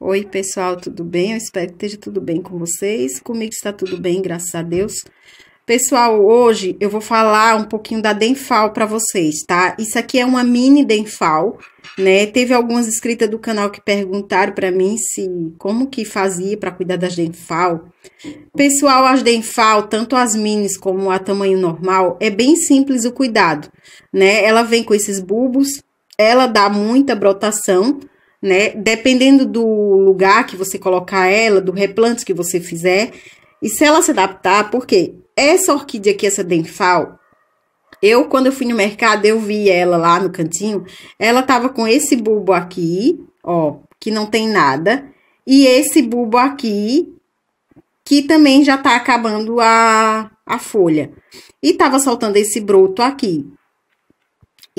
Oi, pessoal, tudo bem? Eu espero que esteja tudo bem com vocês. Comigo está tudo bem, graças a Deus. Pessoal, hoje eu vou falar um pouquinho da Denfal para vocês, tá? Isso aqui é uma mini Denfal, né? Teve algumas inscritas do canal que perguntaram para mim se como que fazia para cuidar das Denfal. Pessoal, as Denfal, tanto as minis como a tamanho normal, é bem simples o cuidado, né? Ela vem com esses bulbos, ela dá muita brotação, né? Dependendo do lugar que você colocar ela, do replante que você fizer, e se ela se adaptar, porque essa orquídea aqui, essa denfal, eu quando eu fui no mercado, eu vi ela lá no cantinho, ela tava com esse bulbo aqui, ó, que não tem nada, e esse bulbo aqui, que também já tá acabando a, a folha. E tava soltando esse broto aqui.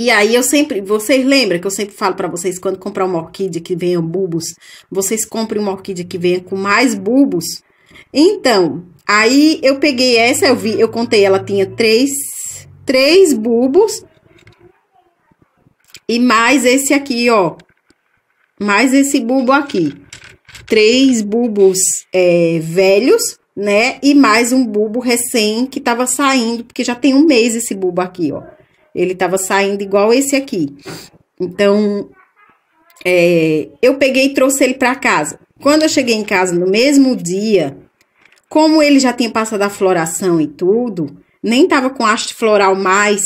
E aí eu sempre, vocês lembram que eu sempre falo para vocês quando comprar uma orquídea que venha bulbos, vocês comprem uma orquídea que venha com mais bulbos. Então, aí eu peguei essa, eu vi, eu contei, ela tinha três, três bulbos e mais esse aqui, ó, mais esse bulbo aqui, três bulbos é, velhos, né? E mais um bulbo recém que tava saindo, porque já tem um mês esse bulbo aqui, ó. Ele tava saindo igual esse aqui. Então, é, eu peguei e trouxe ele para casa. Quando eu cheguei em casa no mesmo dia, como ele já tinha passado a floração e tudo, nem tava com haste floral mais,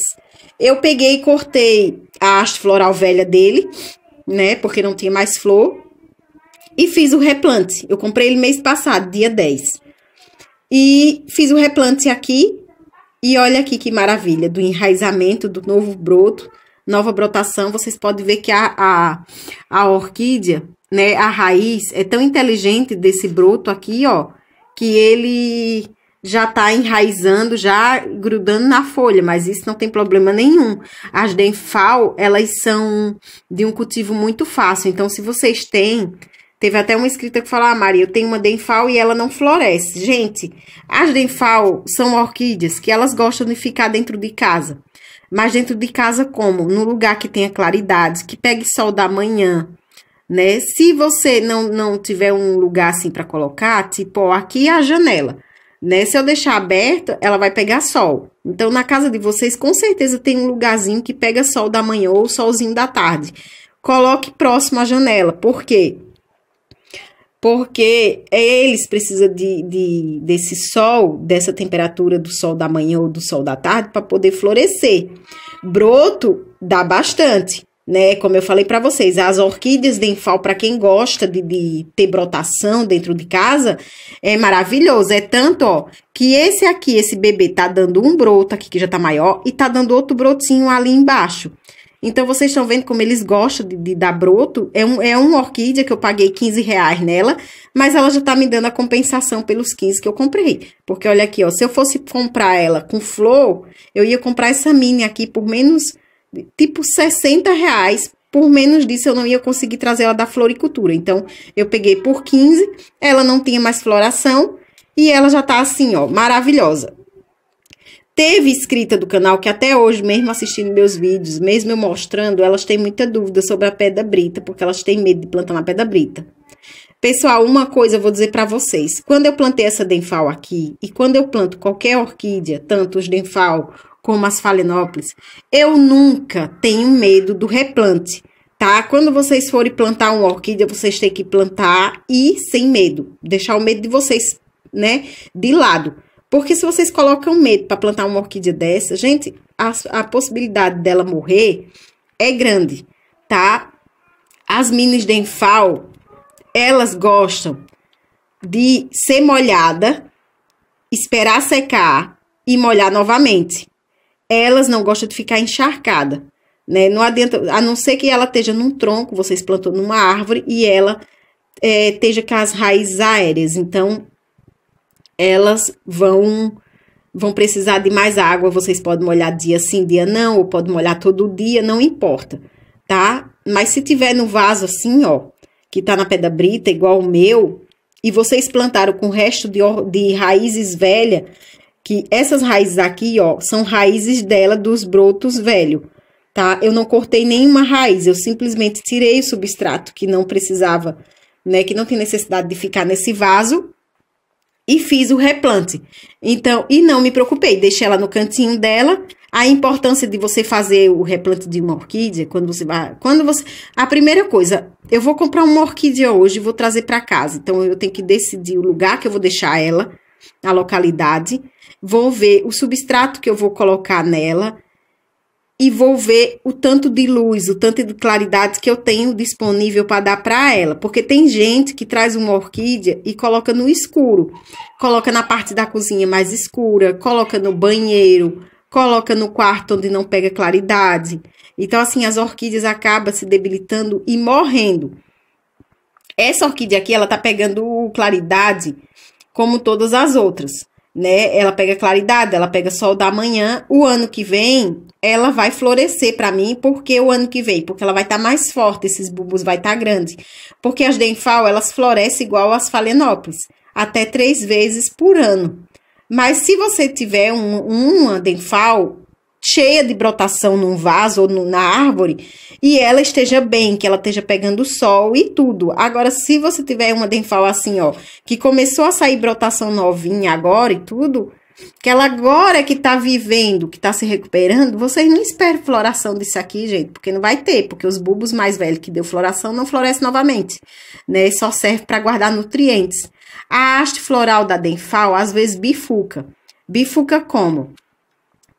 eu peguei e cortei a haste floral velha dele, né? Porque não tinha mais flor. E fiz o replante. Eu comprei ele mês passado, dia 10. E fiz o replante aqui e olha aqui que maravilha, do enraizamento do novo broto, nova brotação, vocês podem ver que a, a, a orquídea, né, a raiz é tão inteligente desse broto aqui, ó, que ele já tá enraizando, já grudando na folha, mas isso não tem problema nenhum. As denfal, elas são de um cultivo muito fácil, então se vocês têm Teve até uma escrita que falou, ah, Maria, eu tenho uma denfal e ela não floresce. Gente, as denfal são orquídeas que elas gostam de ficar dentro de casa. Mas dentro de casa como? No lugar que tenha claridade, que pegue sol da manhã, né? Se você não, não tiver um lugar assim para colocar, tipo, ó, aqui é a janela, né? Se eu deixar aberta, ela vai pegar sol. Então, na casa de vocês, com certeza tem um lugarzinho que pega sol da manhã ou solzinho da tarde. Coloque próximo à janela, por quê? Porque porque eles precisam de, de, desse sol, dessa temperatura do sol da manhã ou do sol da tarde para poder florescer. Broto dá bastante, né? Como eu falei para vocês, as orquídeas denfal, para quem gosta de, de, ter brotação dentro de casa, é maravilhoso. É tanto, ó, que esse aqui, esse bebê tá dando um broto aqui que já tá maior e tá dando outro brotinho ali embaixo. Então, vocês estão vendo como eles gostam de, de, dar broto. É, um, é uma orquídea que eu paguei 15 reais nela, mas ela já está me dando a compensação pelos 15 que eu comprei. Porque olha aqui, ó, se eu fosse comprar ela com flor, eu ia comprar essa mini aqui por menos, tipo, 60 reais por menos disso eu não ia conseguir trazer ela da floricultura. Então, eu peguei por 15, ela não tinha mais floração e ela já está assim, ó, maravilhosa teve escrita do canal, que até hoje, mesmo assistindo meus vídeos, mesmo eu mostrando, elas têm muita dúvida sobre a pedra brita, porque elas têm medo de plantar na pedra brita. Pessoal, uma coisa eu vou dizer para vocês. Quando eu plantei essa denfal aqui, e quando eu planto qualquer orquídea, tanto os denfal como as falenópolis, eu nunca tenho medo do replante, tá? Quando vocês forem plantar uma orquídea, vocês têm que plantar e sem medo. Deixar o medo de vocês, né, de lado. Porque se vocês colocam medo para plantar uma orquídea dessa, gente, a, a possibilidade dela morrer é grande, tá? As minas denfal, elas gostam de ser molhada, esperar secar e molhar novamente. Elas não gostam de ficar encharcada, né? Não adianta, a não ser que ela esteja num tronco, vocês plantou numa árvore e ela é, esteja com as raízes aéreas. Então, elas vão vão precisar de mais água, vocês podem molhar dia sim, dia não, ou podem molhar todo dia, não importa, tá? Mas se tiver no vaso assim, ó, que tá na pedra brita, igual o meu, e vocês plantaram com o resto de, de raízes velhas, que essas raízes aqui, ó, são raízes dela dos brotos velho, tá? Eu não cortei nenhuma raiz, eu simplesmente tirei o substrato que não precisava, né, que não tem necessidade de ficar nesse vaso, e fiz o replante. Então, e não me preocupei, deixei ela no cantinho dela. A importância de você fazer o replante de uma orquídea, quando você vai, quando você, a primeira coisa, eu vou comprar uma orquídea hoje, vou trazer para casa. Então eu tenho que decidir o lugar que eu vou deixar ela, a localidade, vou ver o substrato que eu vou colocar nela, e vou ver o tanto de luz, o tanto de claridade que eu tenho disponível para dar para ela, porque tem gente que traz uma orquídea e coloca no escuro. Coloca na parte da cozinha mais escura, coloca no banheiro, coloca no quarto onde não pega claridade. Então assim, as orquídeas acabam se debilitando e morrendo. Essa orquídea aqui, ela tá pegando claridade como todas as outras né? Ela pega claridade, ela pega sol da manhã. O ano que vem, ela vai florescer para mim, porque o ano que vem, porque ela vai estar tá mais forte, esses bulbos vai estar tá grande. Porque as denfal, elas florescem igual as falenópolis, até três vezes por ano. Mas se você tiver um, uma denfal cheia de brotação num vaso ou no, na árvore e ela esteja bem, que ela esteja pegando sol e tudo. Agora, se você tiver uma denfal assim, ó, que começou a sair brotação novinha agora e tudo, que ela agora é que tá vivendo, que tá se recuperando, vocês não esperem floração disso aqui, gente, porque não vai ter, porque os bulbos mais velhos que deu floração não florescem novamente, né? Só serve para guardar nutrientes. A haste floral da denfal às vezes bifuca. Bifuca como?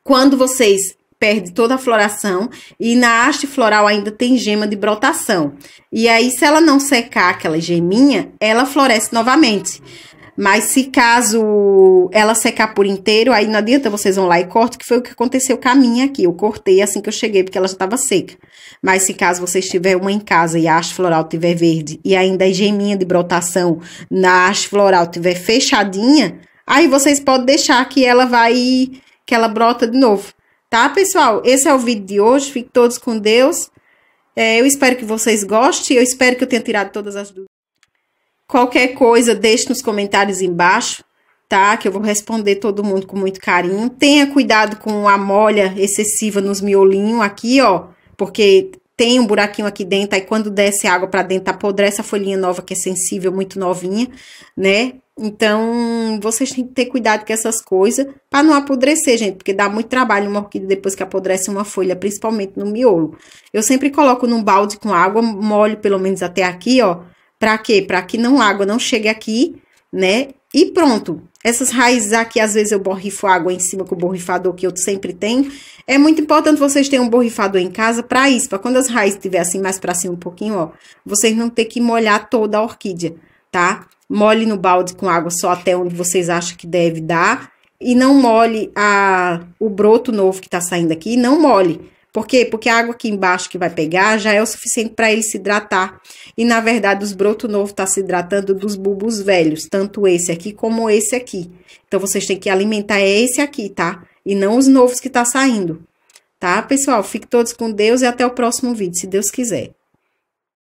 quando vocês perde toda a floração e na haste floral ainda tem gema de brotação. E aí, se ela não secar aquela geminha, ela floresce novamente. Mas se caso ela secar por inteiro, aí não adianta vocês vão lá e cortam, que foi o que aconteceu com a minha aqui. Eu cortei assim que eu cheguei, porque ela já estava seca. Mas se caso vocês tiverem uma em casa e a haste floral tiver verde e ainda a geminha de brotação na haste floral tiver fechadinha, aí vocês podem deixar que ela vai que ela brota de novo. Tá, pessoal? Esse é o vídeo de hoje. Fiquem todos com Deus. É, eu espero que vocês gostem. Eu espero que eu tenha tirado todas as dúvidas. Qualquer coisa, deixe nos comentários embaixo, tá? Que eu vou responder todo mundo com muito carinho. Tenha cuidado com a molha excessiva nos miolinhos aqui, ó. Porque tem um buraquinho aqui dentro, aí quando desce água para dentro, apodrece a folhinha nova que é sensível, muito novinha, né? Então, vocês têm que ter cuidado com essas coisas para não apodrecer, gente, porque dá muito trabalho uma orquídea depois que apodrece uma folha, principalmente no miolo. Eu sempre coloco num balde com água, molho pelo menos até aqui, ó. Para quê? Para que não água não chegue aqui, né? E pronto. Essas raízes aqui, às vezes eu borrifo água em cima com o borrifador que eu sempre tenho. É muito importante vocês terem um borrifador em casa para isso, para quando as raízes estiverem assim mais para cima um pouquinho, ó, vocês não ter que molhar toda a orquídea, tá? Molhe no balde com água só até onde vocês acham que deve dar e não molhe a, o broto novo que tá saindo aqui, não molhe. Por quê? Porque a água aqui embaixo que vai pegar já é o suficiente para ele se hidratar. E, na verdade, os brotos novos estão tá se hidratando dos bulbos velhos, tanto esse aqui como esse aqui. Então, vocês têm que alimentar esse aqui, tá? E não os novos que tá saindo. Tá, pessoal? Fique todos com Deus e até o próximo vídeo, se Deus quiser.